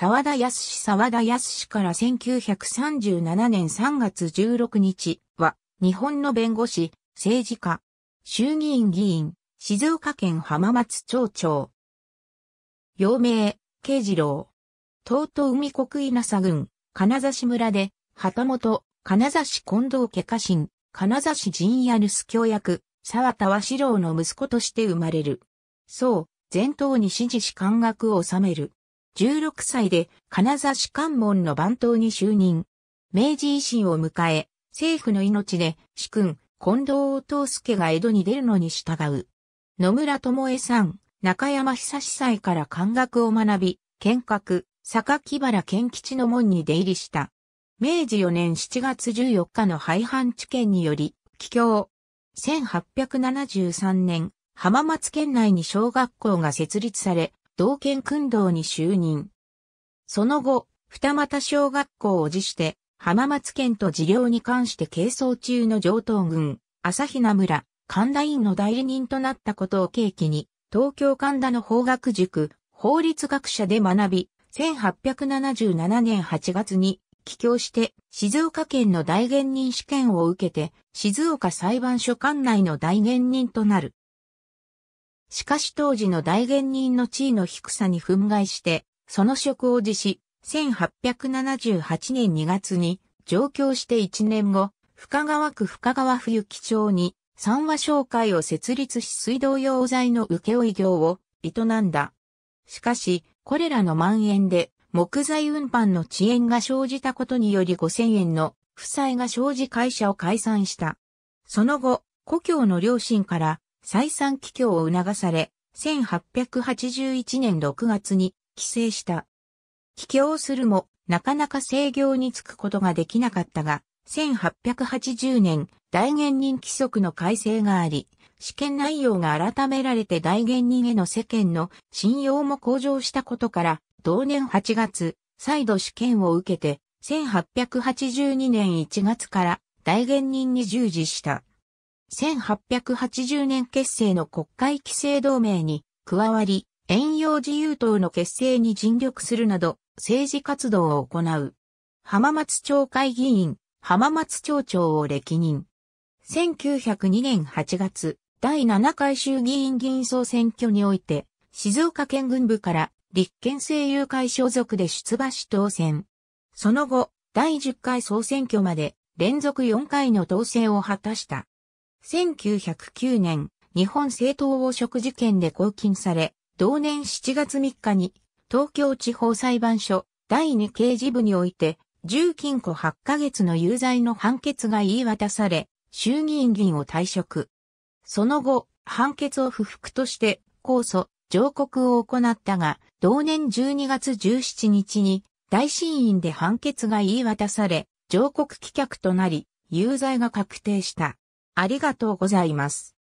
沢田康沢田康から1937年3月16日は、日本の弁護士、政治家、衆議院議員、静岡県浜松町長。陽明、慶次郎。東都海国稲佐郡、金指村で、旗本、金指近藤家家臣、金指陣屋留守教役、沢田和四郎の息子として生まれる。そう、前頭に指示し感覚を収める。16歳で金沢市関門の番頭に就任。明治維新を迎え、政府の命で、主君、近藤藤助が江戸に出るのに従う。野村智恵さん、中山久司祭から漢学を学び、剣閣、榊原健吉の門に出入りした。明治4年7月14日の廃藩置県により、帰郷。1873年、浜松県内に小学校が設立され、道県訓導に就任。その後、二俣小学校を辞して、浜松県と事業に関して係争中の上等軍、朝比奈村、神田院の代理人となったことを契機に、東京神田の法学塾、法律学者で学び、1877年8月に帰郷して静岡県の大言人試験を受けて静岡裁判所管内の大言人となる。しかし当時の大元人の地位の低さに憤慨して、その職を辞し、1878年2月に上京して1年後、深川区深川冬木町に三和商会を設立し水道用材の請負業を営んだ。しかし、これらの蔓延で木材運搬の遅延が生じたことにより5000円の負債が生じ会社を解散した。その後、故郷の両親から再三帰郷を促され、1881年6月に帰省した。帰郷するも、なかなか制御に就くことができなかったが、1880年、大元人規則の改正があり、試験内容が改められて大元人への世間の信用も向上したことから、同年8月、再度試験を受けて、1882年1月から大元人に従事した。1880年結成の国会規制同盟に加わり、遠洋自由党の結成に尽力するなど、政治活動を行う。浜松町会議員、浜松町長を歴任。1902年8月、第7回衆議院議員総選挙において、静岡県軍部から立憲政友会所属で出馬し当選。その後、第10回総選挙まで連続4回の当選を果たした。1909年、日本政党汚職事件で拘禁され、同年7月3日に、東京地方裁判所第2刑事部において、重禁錮8ヶ月の有罪の判決が言い渡され、衆議院議員を退職。その後、判決を不服として、控訴、上告を行ったが、同年12月17日に、大審院で判決が言い渡され、上告棄却となり、有罪が確定した。ありがとうございます。